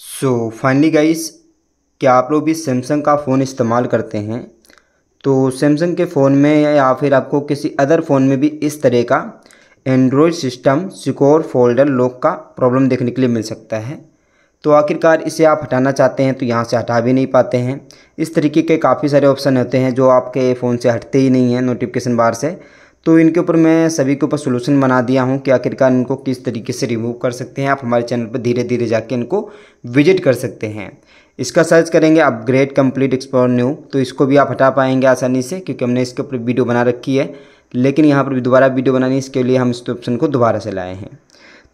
so finally guys क्या आप लोग भी सैमसंग का फ़ोन इस्तेमाल करते हैं तो सैमसंग के फ़ोन में या फिर आपको किसी अदर फ़ोन में भी इस तरह का android system secure folder lock का प्रॉब्लम देखने के लिए मिल सकता है तो आखिरकार इसे आप हटाना चाहते हैं तो यहाँ से हटा भी नहीं पाते हैं इस तरीके के काफ़ी सारे ऑप्शन होते हैं जो आपके फ़ोन से हटते ही नहीं हैं नोटिफिकेशन बार से तो इनके ऊपर मैं सभी के ऊपर सोल्यूशन बना दिया हूँ कि आखिरकार इनको किस तरीके से रिमूव कर सकते हैं आप हमारे चैनल पर धीरे धीरे जाके इनको विजिट कर सकते हैं इसका सर्च करेंगे अपग्रेड कंप्लीट एक्सप्लोर न्यू तो इसको भी आप हटा पाएंगे आसानी से क्योंकि हमने इसके ऊपर वीडियो बना रखी है लेकिन यहाँ पर दोबारा वीडियो बनानी है इसके लिए हम इस ऑप्शन को दोबारा से लाए हैं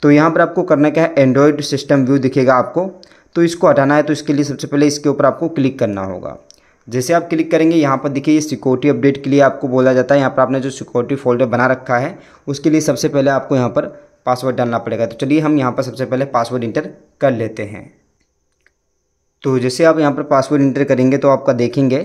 तो यहाँ पर आपको करना क्या है एंड्रॉयड सिस्टम व्यू दिखेगा आपको तो इसको हटाना है तो इसके लिए सबसे पहले इसके ऊपर आपको क्लिक करना होगा जैसे आप क्लिक करेंगे यहाँ पर देखिए ये सिक्योरिटी अपडेट के लिए आपको बोला जाता है यहाँ पर आपने जो सिक्योरिटी फोल्डर बना रखा है उसके लिए सबसे पहले आपको यहाँ पर पासवर्ड डालना पड़ेगा तो चलिए हम यहाँ पर सबसे पहले पासवर्ड इंटर कर लेते हैं तो जैसे आप यहाँ पर पासवर्ड इंटर करेंगे तो आपका देखेंगे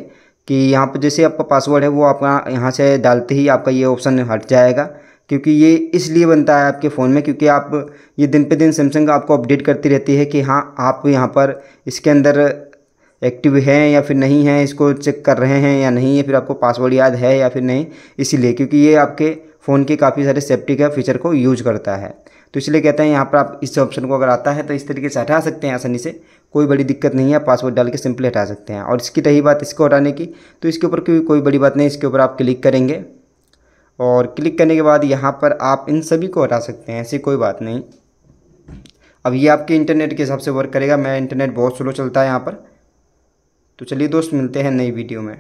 कि यहाँ पर जैसे आपका पासवर्ड है वो आपका यहाँ से डालते ही आपका ये ऑप्शन हट जाएगा क्योंकि ये इसलिए बनता है आपके फ़ोन में क्योंकि आप ये दिन पे दिन सैमसंग आपको अपडेट करती रहती है कि हाँ आप यहाँ पर इसके अंदर एक्टिव है या फिर नहीं है इसको चेक कर रहे हैं या नहीं या फिर आपको पासवर्ड याद है या फिर नहीं इसीलिए क्योंकि ये आपके फ़ोन के काफ़ी सारे सेफ्टी का फीचर को यूज करता है तो इसलिए कहते हैं यहाँ पर आप इस ऑप्शन को अगर आता है तो इस तरीके से हटा सकते हैं आसानी से कोई बड़ी दिक्कत नहीं है पासवर्ड डाल के सिंपली हटा सकते हैं और इसकी रही बात इसको हटाने की तो इसके ऊपर कोई कोई बड़ी बात नहीं इसके ऊपर आप क्लिक करेंगे और क्लिक करने के बाद यहाँ पर आप इन सभी को हटा सकते हैं ऐसी कोई बात नहीं अब ये आपके इंटरनेट के हिसाब से वर्क करेगा मैं इंटरनेट बहुत स्लो चलता है यहाँ पर तो चलिए दोस्त मिलते हैं नई वीडियो में